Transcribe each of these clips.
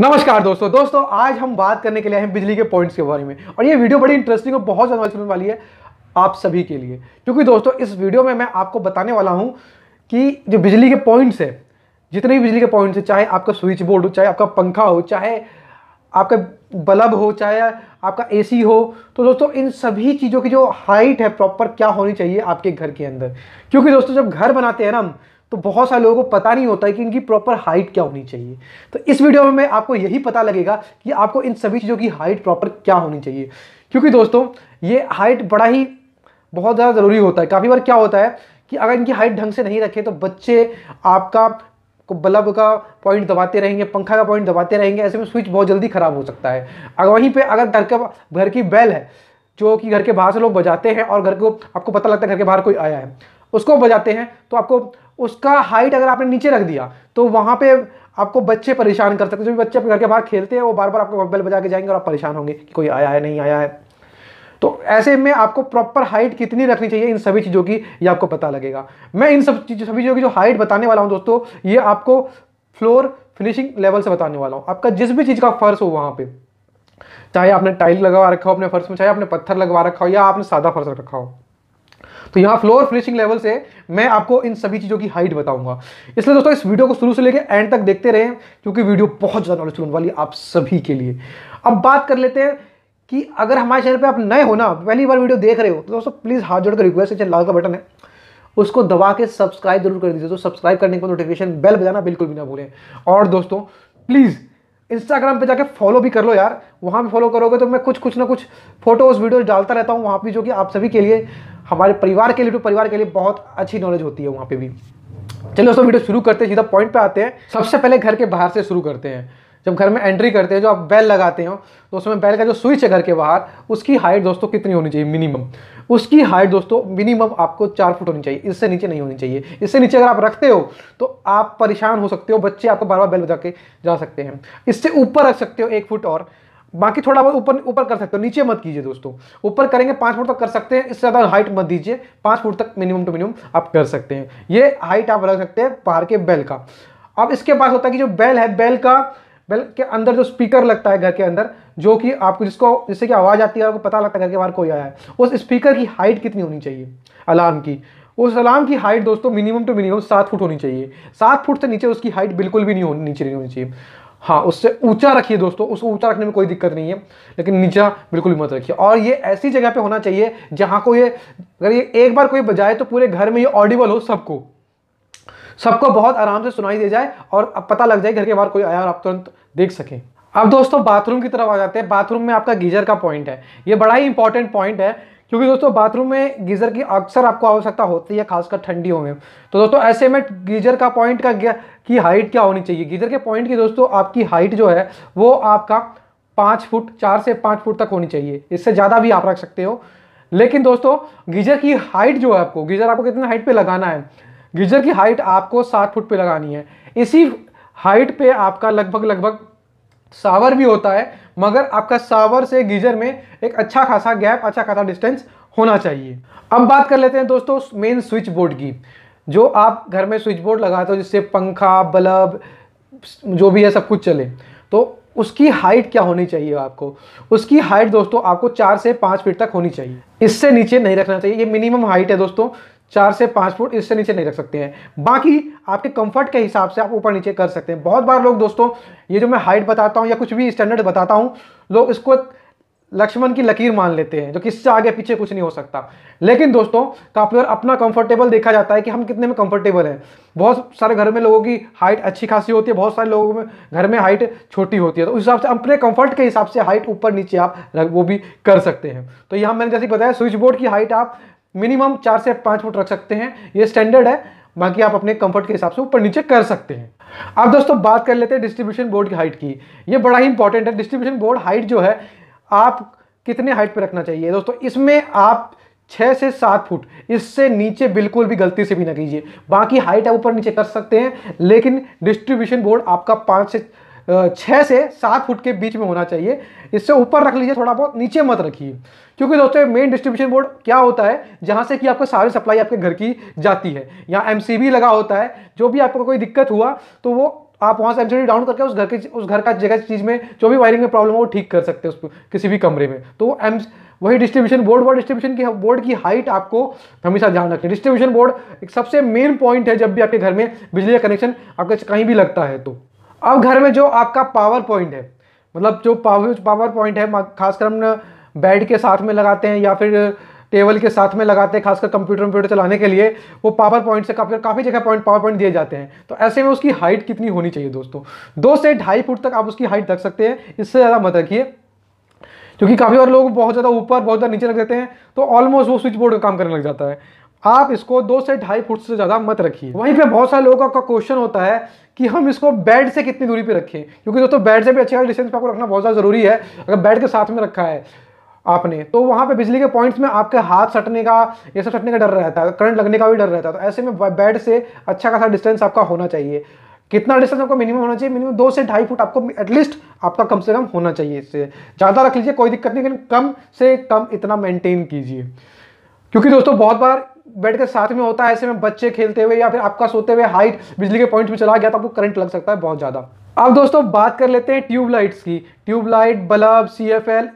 नमस्कार दोस्तों दोस्तों आज हम बात करने के लिए हैं बिजली के पॉइंट्स के बारे में और ये वीडियो बड़ी इंटरेस्टिंग और बहुत ज़्यादा समझने वाली है आप सभी के लिए क्योंकि दोस्तों इस वीडियो में मैं आपको बताने वाला हूँ कि जो बिजली के पॉइंट्स हैं जितने भी बिजली के पॉइंट्स हैं चाहे आपका स्विच बोर्ड हो चाहे आपका पंखा हो चाहे आपका बल्ब हो चाहे आपका सी हो तो दोस्तों इन सभी चीज़ों की जो हाइट है प्रॉपर क्या होनी चाहिए आपके घर के अंदर क्योंकि दोस्तों जब घर बनाते हैं ना हम तो बहुत सारे लोगों को पता नहीं होता है कि इनकी प्रॉपर हाइट क्या होनी चाहिए तो इस वीडियो में आपको यही पता लगेगा कि आपको इन सभी चीज़ों की हाइट प्रॉपर क्या होनी चाहिए क्योंकि दोस्तों ये हाइट बड़ा ही बहुत ज़्यादा ज़रूरी होता है काफ़ी बार क्या होता है कि अगर इनकी हाइट ढंग से नहीं रखे तो बच्चे आपका बल्ब का पॉइंट दबाते रहेंगे पंखा का पॉइंट दबाते रहेंगे ऐसे में स्विच बहुत जल्दी ख़राब हो सकता है अगर वहीं पे अगर घर का घर की बेल है जो कि घर के बाहर से लोग बजाते हैं और घर को आपको पता लगता है घर के बाहर कोई आया है उसको बजाते हैं तो आपको उसका हाइट अगर आपने नीचे रख दिया तो वहाँ पे आपको बच्चे परेशान कर सकते हैं जो भी बच्चे घर के बाहर खेलते हैं वो बार बार आपको बेल बजा के जाएंगे और आप परेशान होंगे कि कोई आया है नहीं आया है तो ऐसे में आपको प्रॉपर हाइट कितनी रखनी चाहिए इन सभी चीज़ों की ये आपको पता लगेगा मैं इन सब चीज़ सभी चीज़ों की जो हाइट बताने वाला हूँ दोस्तों ये आपको फ्लोर फिनिशिंग लेवल से बताने वाला हूँ आपका जिस भी चीज़ का फर्श हो वहाँ पर चाहे आपने टाइल लगवा रखा हो अपने फर्श में चाहे आपने पत्थर लगवा रखा हो या आपने सादा फर्श रखा हो तो यहाँ फ्लोर फिनिशिंग लेवल से मैं आपको इन सभी चीज़ों की हाइट बताऊंगा इसलिए दोस्तों इस वीडियो को शुरू से लेकर एंड तक देखते रहें क्योंकि वीडियो बहुत ज़्यादा नॉलेज वाली आप सभी के लिए अब बात कर लेते हैं कि अगर हमारे चैनल पे आप नए हो ना पहली बार वीडियो देख रहे हो तो दोस्तों प्लीज़ हाथ जोड़कर रिक्वेस्ट है लाल का बटन है उसको दबा के सब्सक्राइब जरूर कर दीजिए तो सब्सक्राइब करने के बाद नोटिफिकेशन बेल बजाना बिल्कुल भी ना भूलें और दोस्तों प्लीज़ इंस्टाग्राम पे जाके फॉलो भी कर लो यार वहाँ भी फॉलो करोगे तो मैं कुछ कुछ ना कुछ फोटोज़ वीडियोज़ डालता रहता हूँ वहाँ पर जो कि आप सभी के लिए हमारे परिवार के लिए टू तो परिवार के लिए बहुत अच्छी नॉलेज होती है वहाँ पर भी चलिए दोस्तों वीडियो शुरू करते हैं सीधा पॉइंट पे आते हैं सबसे पहले घर के बाहर से शुरू करते हैं जब घर में एंट्री करते हैं जो आप बेल लगाते हो तो उसमें बेल का जो स्विच है घर के बाहर उसकी हाइट दोस्तों कितनी होनी चाहिए मिनिमम उसकी हाइट दोस्तों मिनिमम आपको चार फुट होनी चाहिए इससे नीचे नहीं होनी चाहिए इससे नीचे अगर आप रखते हो तो आप परेशान हो सकते हो बच्चे आपको बार बार बेल बजा के जा सकते हैं इससे ऊपर रख सकते हो एक फुट और बाकी थोड़ा बहुत ऊपर ऊपर कर सकते हो नीचे मत कीजिए दोस्तों ऊपर करेंगे पाँच फुट तक कर सकते हैं इससे ज़्यादा हाइट मत दीजिए पाँच फुट तक मिनिमम टू मिनिमम आप कर सकते हैं ये हाइट आप रख सकते हैं बाहर के बेल का अब इसके पास होता है कि जो बेल है बेल का बेल के अंदर जो स्पीकर लगता है घर के अंदर जो कि आपको जिसको जिससे कि आवाज़ आती है आपको पता लगता है घर के बाहर कोई आया है उस स्पीकर की हाइट कितनी होनी चाहिए अलार्म की उस अलार्म की हाइट दोस्तों मिनिमम टू मिनिमम सात फुट होनी चाहिए सात फुट से नीचे उसकी हाइट बिल्कुल भी नहीं होनी नीचे नहीं होनी चाहिए हाँ उससे ऊंचा रखिए दोस्तों उसको ऊंचा रखने में कोई दिक्कत नहीं है लेकिन नीचा बिल्कुल भी मत रखिए और ये ऐसी जगह पे होना चाहिए जहाँ को ये अगर ये एक बार कोई बजाए तो पूरे घर में ये ऑडिबल हो सबको सबको बहुत आराम से सुनाई दे जाए और अब पता लग जाए घर के बाहर कोई आया और आप तुरंत देख सकें अब दोस्तों बाथरूम की तरफ आ जाते हैं बाथरूम में आपका गीजर का पॉइंट है ये बड़ा ही इंपॉर्टेंट पॉइंट है क्योंकि दोस्तों बाथरूम में गीज़र की अक्सर आपको आवश्यकता होती है खासकर ठंडियों में तो दोस्तों ऐसे में गीज़र का पॉइंट का की हाइट क्या होनी चाहिए गीज़र के पॉइंट की दोस्तों आपकी हाइट जो है वो आपका पाँच फुट चार से पाँच फुट तक होनी चाहिए इससे ज़्यादा भी आप रख सकते हो लेकिन दोस्तों गीज़र की हाइट जो है आपको गीज़र आपको कितने हाइट पर लगाना है गीजर की हाइट आपको सात फुट पे लगानी है इसी हाइट पे आपका लगभग लगभग सावर भी होता है मगर आपका सावर से गीजर में एक अच्छा खासा गैप अच्छा खासा डिस्टेंस होना चाहिए अब बात कर लेते हैं दोस्तों मेन स्विच बोर्ड की जो आप घर में स्विच बोर्ड लगाते हो जिससे पंखा बल्ब जो भी है सब कुछ चले तो उसकी हाइट क्या होनी चाहिए आपको उसकी हाइट दोस्तों आपको चार से पाँच फीट तक होनी चाहिए इससे नीचे नहीं रखना चाहिए ये मिनिमम हाइट है दोस्तों चार से पाँच फुट इससे नीचे नहीं रख सकते हैं बाकी आपके कंफर्ट के हिसाब से आप ऊपर नीचे कर सकते हैं बहुत बार लोग दोस्तों ये जो मैं हाइट बताता हूँ या कुछ भी स्टैंडर्ड बताता हूँ लोग इसको लक्ष्मण की लकीर मान लेते हैं जो कि इससे आगे पीछे कुछ नहीं हो सकता लेकिन दोस्तों काफी बार अपना कंफर्टेबल देखा जाता है कि हम कितने में कंफर्टेबल हैं बहुत सारे घर में लोगों की हाइट अच्छी खासी होती है बहुत सारे लोगों में घर में हाइट छोटी होती है तो उस हिसाब से अपने कंफर्ट के हिसाब से हाइट ऊपर नीचे आप वो भी कर सकते हैं तो यहाँ मैंने जैसे बताया स्विच बोर्ड की हाइट आप मिनिमम चार से पाँच फुट रख सकते हैं ये स्टैंडर्ड है बाकी आप अपने कंफर्ट के हिसाब से ऊपर नीचे कर सकते हैं अब दोस्तों बात कर लेते हैं डिस्ट्रीब्यूशन बोर्ड की हाइट की ये बड़ा ही इंपॉर्टेंट है डिस्ट्रीब्यूशन बोर्ड हाइट जो है आप कितने हाइट पर रखना चाहिए दोस्तों इसमें आप छः से सात फुट इससे नीचे बिल्कुल भी गलती से भी ना कीजिए बाकी हाइट आप ऊपर नीचे कर सकते हैं लेकिन डिस्ट्रीब्यूशन बोर्ड आपका पाँच से छः से सात फुट के बीच में होना चाहिए इससे ऊपर रख लीजिए थोड़ा बहुत नीचे मत रखिए क्योंकि दोस्तों मेन डिस्ट्रीब्यूशन बोर्ड क्या होता है जहाँ से कि आपको सारी सप्लाई आपके घर की जाती है यहाँ एम लगा होता है जो भी आपको कोई दिक्कत हुआ तो वो आप वहाँ से एम डाउन करके उस घर की उस घर का जगह चीज़ में जो भी वायरिंग में प्रॉब्लम हो वो ठीक कर सकते हैं उस किसी भी कमरे में तो एम वही डिस्ट्रीब्यूशन बोर्ड और डिस्ट्रीब्यूशन की बोर्ड की हाइट आपको हमेशा ध्यान रखना डिस्ट्रीब्यूशन बोर्ड एक सबसे मेन पॉइंट है जब भी आपके घर में बिजली का कनेक्शन आपका कहीं भी लगता है तो अब घर में जो आपका पावर पॉइंट है मतलब जो पावर पावर पॉइंट है खासकर हम बेड के साथ में लगाते हैं या फिर टेबल के साथ में लगाते हैं खासकर कंप्यूटर कंप्यूटर चलाने के लिए वो पावर पॉइंट से काफ़ी काफ़ी जगह पॉइंट पावर पॉइंट दिए जाते हैं तो ऐसे में उसकी हाइट कितनी होनी चाहिए दोस्तों दो से ढाई फुट तक आप उसकी हाइट रख सकते हैं इससे ज़्यादा मत रखिए क्योंकि काफ़ी और लोग बहुत ज़्यादा ऊपर बहुत ज़्यादा नीचे रख देते हैं तो ऑलमोस्ट वो स्विच बोर्ड का काम करने लग जाता है आप इसको दो से ढाई फुट से ज़्यादा मत रखिए वहीं पे बहुत सारे लोगों का क्वेश्चन होता है कि हम इसको बेड से कितनी दूरी पे रखें क्योंकि दोस्तों बेड से भी अच्छे डिस्टेंस पे आपको रखना बहुत ज़्यादा ज़रूरी है अगर बेड के साथ में रखा है आपने तो वहाँ पे बिजली के पॉइंट्स में आपके हाथ सटने का ये सब सटने का डर रहता है करंट लगने का भी डर रहता है तो ऐसे में बेड से अच्छा खासा डिस्टेंस आपका होना चाहिए कितना डिस्टेंस आपको मिनिमम होना चाहिए मिनिमम दो से ढाई फुट आपको एटलीस्ट आपका कम से कम होना चाहिए इससे ज़्यादा रख लीजिए कोई दिक्कत नहीं लेकिन कम से कम इतना मेंटेन कीजिए क्योंकि दोस्तों बहुत बार बेड के साथ में होता है ऐसे में बच्चे खेलते हुए या फिर आपका सोते हुए हाइट बिजली के पॉइंट में चला गया तो आपको करंट लग सकता है बहुत ज़्यादा अब दोस्तों बात कर लेते हैं ट्यूबलाइट्स की ट्यूबलाइट बल्ब सी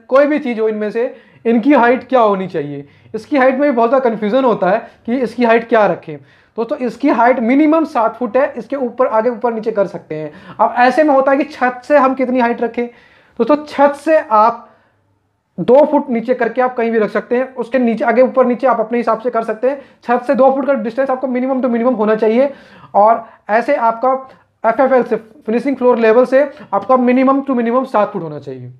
कोई भी चीज़ हो इनमें से इनकी हाइट क्या होनी चाहिए इसकी हाइट में भी बहुत ज़्यादा कन्फ्यूज़न होता है कि इसकी हाइट क्या रखें दोस्तों तो इसकी हाइट मिनिमम सात फुट है इसके ऊपर आगे ऊपर नीचे कर सकते हैं अब ऐसे में होता है कि छत से हम कितनी हाइट रखें दोस्तों तो छत से आप दो फुट नीचे करके आप कहीं भी रख सकते हैं उसके नीचे आगे ऊपर नीचे आप अपने हिसाब से कर सकते हैं छत से दो फुट का डिस्टेंस आपको मिनिमम टू तो मिनिमम होना चाहिए और ऐसे आपका एफ से फिनिशिंग फ्लोर लेवल से आपका मिनिमम टू मिनिमम सात फुट होना चाहिए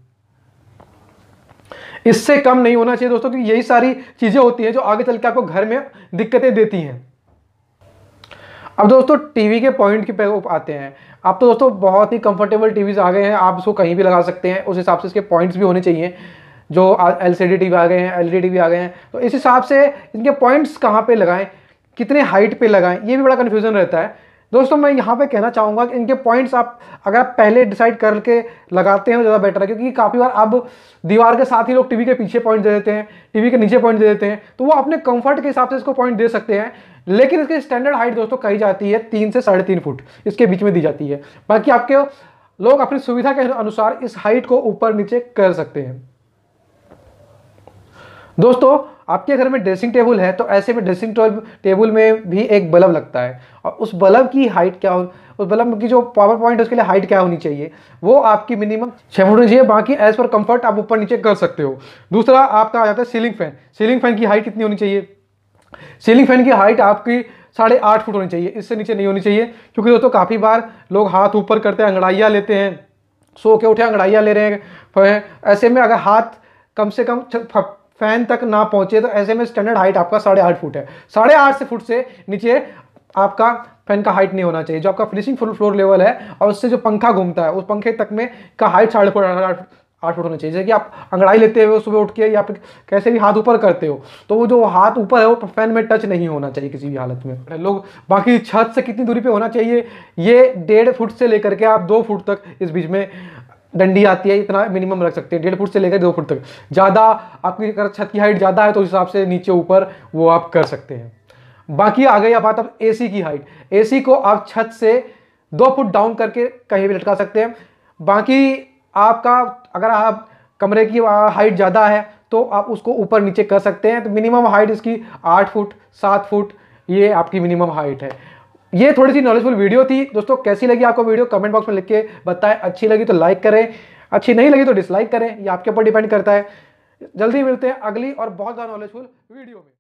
इससे कम नहीं होना चाहिए दोस्तों क्योंकि यही सारी चीज़ें होती हैं जो आगे चल के आपको घर में दिक्कतें देती हैं अब दोस्तों टीवी के पॉइंट की आते हैं आप तो दोस्तों बहुत ही कंफर्टेबल टीवीज आ गए हैं आप उसको कहीं भी लगा सकते हैं उस हिसाब से इसके पॉइंट्स भी होने चाहिए जो L C D T V आ गए हैं एल ई डी टी आ गए हैं तो इस हिसाब से इनके पॉइंट्स कहाँ पर लगाएं कितने हाइट पर लगाएं ये भी बड़ा कन्फ्यूज़न रहता है दोस्तों मैं यहाँ पे कहना चाहूँगा कि इनके पॉइंट्स आप अगर आप पहले डिसाइड करके लगाते हैं तो ज़्यादा बेटर है क्योंकि काफ़ी बार अब दीवार के साथ ही लोग टीवी के पीछे पॉइंट दे देते हैं टीवी के नीचे पॉइंट दे देते हैं तो वो अपने कंफर्ट के हिसाब से इसको पॉइंट दे सकते हैं लेकिन इसकी स्टैंडर्ड हाइट दोस्तों कही जाती है तीन से साढ़े तीन फुट इसके बीच में दी जाती है बाकी आपके लोग अपनी सुविधा के अनुसार इस हाइट को ऊपर नीचे कर सकते हैं दोस्तों आपके घर में ड्रेसिंग टेबल है तो ऐसे में ड्रेसिंग टेबल में भी एक बल्ब लगता है और उस बल्ब की हाइट क्या हो उस बल्ब की जो पावर पॉइंट है उसके लिए हाइट क्या होनी चाहिए वो आपकी मिनिमम छः फुट होनी चाहिए बाकी एज़ पर कंफर्ट आप ऊपर नीचे कर सकते हो दूसरा आपका आ जाता है सीलिंग फैन सीलिंग फैन की हाइट कितनी होनी चाहिए सीलिंग फैन की हाइट आपकी साढ़े आठ फुट होनी चाहिए इससे नीचे नहीं होनी चाहिए क्योंकि दोस्तों काफ़ी बार लोग हाथ ऊपर करते हैं अंगड़ाइयाँ लेते हैं सो के उठे अंगड़ाइयाँ ले रहे हैं ऐसे में अगर हाथ कम से कम फैन तक ना पहुंचे तो ऐसे में स्टैंडर्ड हाइट आपका साढ़े आठ फुट है साढ़े आठ से फुट से नीचे आपका फैन का हाइट नहीं होना चाहिए जो आपका फिनिशिंग फुल फ्लोर लेवल है और उससे जो पंखा घूमता है उस पंखे तक में का हाइट साढ़े फुट आठ फुट होना चाहिए जैसे कि आप अंगड़ाई लेते हुए सुबह उठ के या फिर कैसे भी हाथ ऊपर करते हो तो वो जो हाथ ऊपर है वो फैन में टच नहीं होना चाहिए किसी भी हालत में लोग बाकी छत से कितनी दूरी पर होना चाहिए ये डेढ़ फुट से लेकर के आप दो फुट तक इस बीच में डंडी आती है इतना मिनिमम रख सकते हैं डेढ़ फुट से लेकर दो फुट तक ज़्यादा आपकी अगर छत की हाइट ज़्यादा है तो उस हिसाब से नीचे ऊपर वो आप कर सकते हैं बाकी आ गई बात अब एसी की हाइट एसी को आप छत से दो फुट डाउन करके कहीं भी लटका सकते हैं बाकी आपका अगर आप कमरे की हाइट ज़्यादा है तो आप उसको ऊपर नीचे कर सकते हैं तो मिनिमम हाइट इसकी आठ फुट सात फुट ये आपकी मिनिमम हाइट है ये थोड़ी सी नॉलेजफुल वीडियो थी दोस्तों कैसी लगी आपको वीडियो कमेंट बॉक्स में लिख के बताएं अच्छी लगी तो लाइक करें अच्छी नहीं लगी तो डिसलाइक करें ये आपके ऊपर डिपेंड करता है जल्दी मिलते हैं अगली और बहुत ज़्यादा नॉलेजफुल वीडियो में